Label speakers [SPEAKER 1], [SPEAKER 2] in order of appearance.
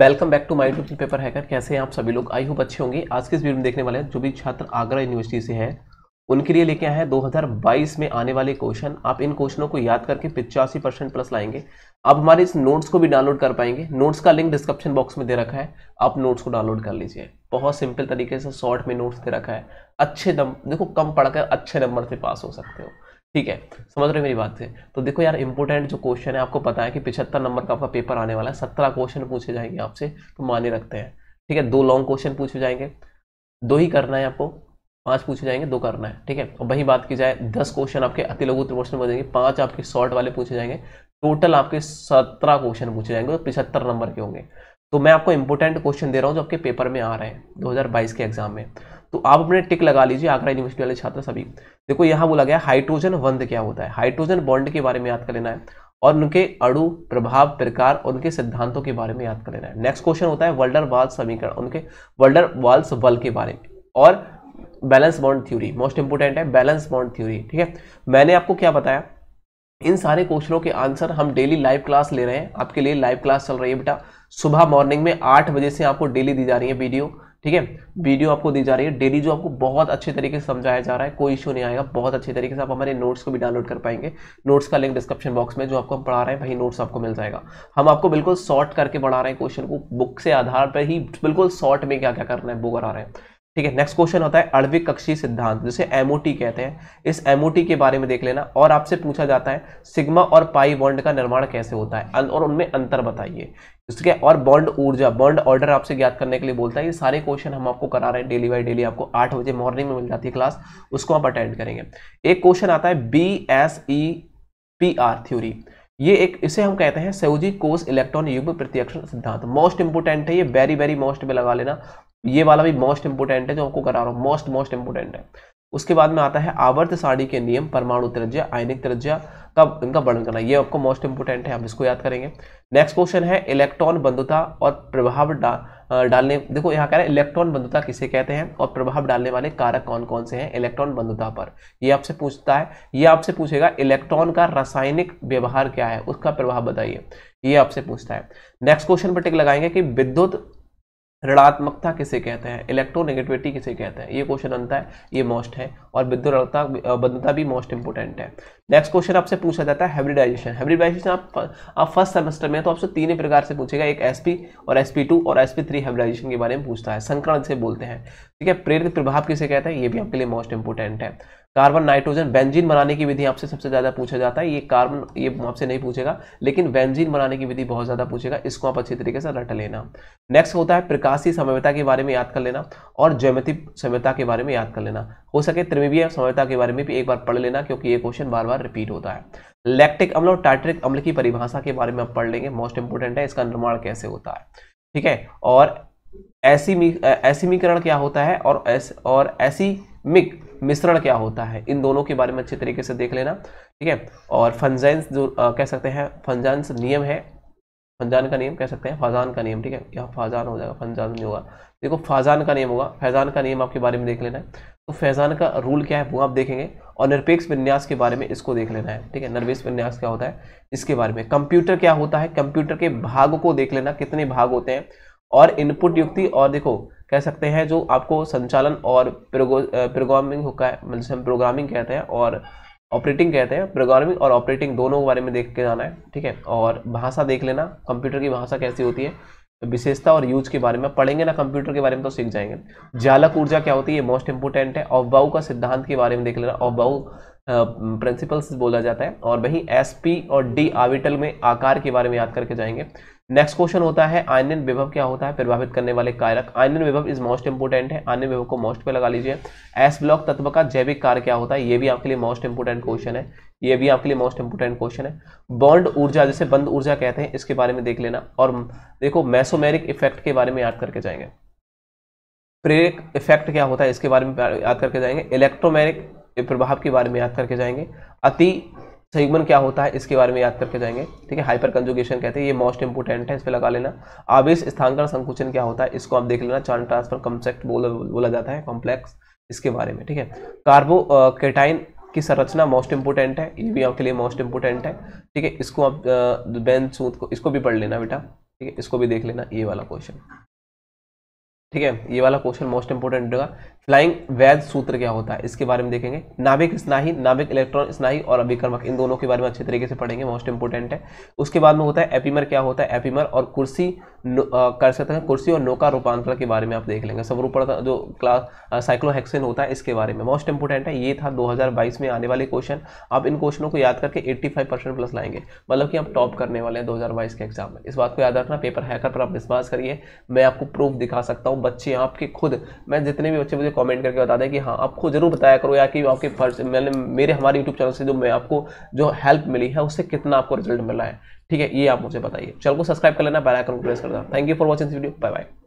[SPEAKER 1] Welcome back to my tubal paper hacker कैसे हैं आप सभी लोग आई होप अच्छे होंगे आज के इस वीडियो में देखने वाले हैं जो भी छात्र आगरा यूनिवर्सिटी से हैं उनके लिए लेके आए हैं 2022 में आने वाले क्वेश्चन आप इन क्वेश्चनों को याद करके पिचासी परसेंट प्लस लाएंगे आप हमारे इस नोट्स को भी डाउनलोड कर पाएंगे नोट्स का लिंक डिस्क्रिप्शन बॉक्स में दे रखा है आप नोट्स को डाउनलोड कर लीजिए बहुत सिंपल तरीके से शॉर्ट में नोट्स दे रखा है अच्छे दम देखो कम पढ़कर अच्छे नंबर से पास हो सकते हो ठीक है समझ रहे मेरी बात से तो देखो यार इंपॉर्टेंट जो क्वेश्चन है आपको पता है कि पिछहत्तर नंबर का आपका पेपर आने वाला है सत्रह क्वेश्चन पूछे जाएंगे आपसे तो माने रखते हैं ठीक है दो लॉन्ग क्वेश्चन पूछे जाएंगे दो ही करना है आपको पांच पूछे जाएंगे दो करना है ठीक है और वही बात की जाए दस क्वेश्चन आपके अति लघु प्रश्न बनेंगे पांच आपके शॉर्ट वाले पूछे जाएंगे टोटल आपके सत्रह क्वेश्चन पूछे जाएंगे तो पिछहत्तर नंबर के होंगे तो मैं आपको इंपोर्टेंट क्वेश्चन दे रहा हूँ जो आपके पेपर में आ रहे हैं दो के एग्जाम में तो आप अपने टिक लगा लीजिए आगरा यूनिवर्सिटी वाले छात्र सभी देखो यहाँ बोला गया हाइड्रोजन बंध क्या होता है हाइड्रोजन बॉन्ड के बारे में याद कर लेना है और उनके अणु प्रभाव प्रकार और उनके सिद्धांतों के बारे में याद कर लेना है नेक्स्ट क्वेश्चन होता है वर्ल्डर वाल्स समीकरण उनके वर्ल्डर वाल्स बल के बारे में और valence bond theory most important है बैलेंस बॉन्ड थ्योरी ठीक है मैंने आपको क्या बताया इन सारे क्वेश्चनों के आंसर हम डेली लाइव क्लास ले रहे हैं आपके लिए लाइव क्लास चल रही है बेटा सुबह मॉर्निंग में आठ बजे से आपको डेली दी जा रही है वीडियो ठीक है वीडियो आपको दी जा रही है डेली जो आपको बहुत अच्छे तरीके से समझाया जा रहा है कोई इशू नहीं आएगा बहुत अच्छे तरीके से आप हमारे नोट्स को भी डाउनलोड कर पाएंगे नोट्स का लिंक डिस्क्रिप्शन बॉक्स में जो आपको हम पढ़ा रहे हैं वही नोट्स आपको मिल जाएगा हम आपको बिल्कुल शॉर्ट करके पढ़ा रहे हैं क्वेश्चन को बुक से आधार पर ही बिल्कुल शॉर्ट में क्या क्या करना है वो करा रहे हैं ठीक है नेक्स्ट क्वेश्चन होता है अणविक कक्षी सिद्धांत जिसे एमओटी कहते हैं इस एमओटी के बारे में देख लेना और आपसे पूछा जाता है सिग्मा और पाई बॉन्ड का निर्माण कैसे होता है और उनमें अंतर बताइए इसके और बॉन्ड ऊर्जा बॉन्ड ऑर्डर आपसे ज्ञात करने के लिए बोलता है ये सारे क्वेश्चन हम आपको करा रहे हैं डेली बाई डेली आपको आठ बजे मॉर्निंग में मिल जाती है क्लास उसको आप अटेंड करेंगे एक क्वेश्चन आता है V S E P R theory ये एक इसे हम कहते हैं सेउजी कोस इलेक्ट्रॉन युग्म प्रत्यक्षण सिद्धांत मोस्ट इंपोर्टेंट है ये वेरी वेरी मोस्ट में लगा लेना ये वाला भी मोस्ट इंपोर्टेंट है जो आपको करा रहा हूँ मोस्ट मोस्ट इंपोर्टेंट है उसके बाद में आता है आवर्त साड़ी के नियम परमाणु त्रिज्या आयनिक त्रिज्या का इनका वर्णन करना ये आपको मोस्ट इंपोर्टेंट है हम इसको याद करेंगे नेक्स्ट क्वेश्चन है इलेक्ट्रॉन बंधुता और प्रभाव डा, डालने देखो यहाँ कह रहे हैं इलेक्ट्रॉन बंधुता किसे कहते हैं और प्रभाव डालने वाले कारक कौन कौन से हैं इलेक्ट्रॉन बंधुता पर यह आपसे पूछता है ये आपसे पूछेगा इलेक्ट्रॉन का रासायनिक व्यवहार क्या है उसका प्रभाव बताइए ये आपसे पूछता है नेक्स्ट क्वेश्चन पर टिक लगाएंगे कि विद्युत ऋणात्मकता किसे कहते हैं इलेक्ट्रोनेगेटिविटी किसे कहते हैं ये क्वेश्चन बनता है ये मोस्ट है और विद्युत बद्धता भी मोस्ट इंपोर्टेंट है नेक्स्ट क्वेश्चन आपसे पूछा जाता है हाइब्रिडाइजेशन हाइब्रिडाइजेशन आप आप फर्स्ट सेमेस्टर में तो आपसे तीन ही प्रकार से पूछेगा एक एसपी और एसपी टू और एसपी थ्री हाइब्रिडाइजेशन के बारे में पूछता है संक्रमण से बोलते हैं ठीक है प्रेरित प्रभाव किसे कहता है ये भी आपके लिए मोस्ट इंपोर्टेंट है कार्बन नाइट्रोजन बेंजीन बनाने की विधि आपसे सबसे ज़्यादा पूछा जाता है ये कार्बन ये आपसे नहीं पूछेगा लेकिन बेंजीन बनाने की विधि बहुत ज़्यादा पूछेगा इसको आप अच्छी तरीके से रट लेना नेक्स्ट होता है प्रकाशीय समयता के बारे में याद कर लेना और ज्योमिति समयता के बारे में याद कर लेना हो सके त्रिवीय समयता के बारे में भी एक बार पढ़ लेना क्योंकि ये क्वेश्चन बार बार बार रिपीट होता है लैक्टिक अम्ल और टाइट्रिक अम्ल की परिभाषा के बारे में आप पढ़ लेंगे मोस्ट इंपोर्टेंट है इसका निर्माण कैसे होता है ठीक है और ऐसीमी ऐसीमीकरण क्या होता है और एस और ऐसीमिक मिश्रण क्या होता है इन दोनों के बारे में अच्छे तरीके से देख लेना ठीक है और फंजेंस जो आ, कह सकते हैं फंजेंस नियम है फनजान का नेम कह सकते हैं फाजान का नेम ठीक है यहाँ फाजान हो जाएगा फंजान नहीं होगा देखो फाजान का नेम होगा फैजान का नेम आपके बारे में देख लेना है तो फैजान का रूल क्या है वो आप देखेंगे और निरपेक्ष विन्यास के बारे में इसको देख लेना है ठीक है निरपेक्ष विन्यास क्या होता है इसके बारे में कंप्यूटर क्या होता है कंप्यूटर के भाग को देख लेना कितने भाग होते हैं और इनपुट युक्ति और देखो कह सकते हैं जो आपको संचालन और प्रोग्रामिंग होता है मतलब जैसे हम प्रोग्रामिंग कहते हैं और ऑपरेटिंग कहते हैं प्रोग्रामिंग और ऑपरेटिंग दोनों के बारे में देख के जाना है ठीक है और भाषा देख लेना कंप्यूटर की भाषा कैसी होती है तो विशेषता और यूज के बारे में पढ़ेंगे ना कंप्यूटर के बारे में तो सीख जाएंगे जालक ऊर्जा क्या होती है मोस्ट इंपोर्टेंट है अवबाऊ का सिद्धांत के बारे में देख लेना अवबाऊ प्रिंसिपल्स बोला जाता है और वही एस पी और डी आविटल में आकार के बारे में याद करके जाएंगे नेक्स्ट क्वेश्चन होता है आयन विभव क्या होता है प्रभावित करने वाले कारक आयन विभव इज मोस्ट इंपोर्टेंट है आयन विभव को मोस्ट पे लगा लीजिए एस ब्लॉक तत्व का जैविक कार्य क्या होता है ये भी आपके लिए मोस्ट इंपोर्टेंट क्वेश्चन है ये भी आपके लिए मोस्ट इंपोर्टेंट क्वेश्चन है बॉन्ड ऊर्जा जिसे बंद ऊर्जा कहते हैं इसके बारे में देख लेना और देखो मैसोमेरिक इफेक्ट के बारे में याद करके जाएंगे प्रेरक इफेक्ट क्या होता है इसके बारे में याद करके जाएंगे इलेक्ट्रोमेरिक प्रभाव के बारे में याद करके जाएंगे अति संयुग्मन क्या होता है इसके बारे में याद करके जाएंगे ठीक है हाइपर कंजुगेशन कहते हैं ये मोस्ट इंपोर्टेंट है इस पर लगा लेना आवेश स्थानकरण संकुचन क्या होता है इसको आप देख लेना चार ट्रांसफर कंसेप्ट बोला बोला जाता है कॉम्प्लेक्स इसके बारे में ठीक है कार्बो कैटाइन की संरचना मोस्ट इंपोर्टेंट है ये भी आपके लिए मोस्ट इंपोर्टेंट है ठीक है इसको आप बेन सूद को इसको भी पढ़ लेना बेटा ठीक है इसको भी देख लेना ये वाला क्वेश्चन ठीक है ये वाला क्वेश्चन मोस्ट इंपोर्टेंट होगा फ्लाइंग वैध सूत्र क्या होता है इसके बारे में देखेंगे नाभिक स्नाही नाभिक इलेक्ट्रॉन स्नाही और अभिकर्मक इन दोनों के बारे में अच्छे तरीके से पढ़ेंगे मोस्ट इंपोर्टेंट है उसके बाद में होता है एपीमर क्या होता है एपीमर और कुर्सी कर सकते हैं कुर्सी और नोका रूपांतरण के बारे में आप देख लेंगे स्वरूपण जो क्लास साइक्लोहेक्सिन होता है इसके बारे में मोस्ट इंपोर्टेंट है ये था 2022 में आने वाले क्वेश्चन आप इन क्वेश्चनों को याद करके 85 परसेंट प्लस लाएंगे मतलब कि आप टॉप करने वाले हैं 2022 के एग्जाम में इस बात को याद रखना पेपर हैकर पर आप विश्वास करिए मैं आपको प्रूफ दिखा सकता हूँ बच्चे आपके खुद मैं जितने भी बच्चे मुझे कॉमेंट करके बता दें कि हाँ आपको जरूर बताया करो या कि आपके फर्स्ट मैंने मेरे हमारे यूट्यूब चैनल से जो मैं आपको जो हेल्प मिली है उससे कितना आपको रिजल्ट मिला है ठीक है ये आप मुझे बताइए चलो को सब्सक्राइब कर लेना बेलाइकन को प्रेस कर Thank you for watching this video. Bye bye.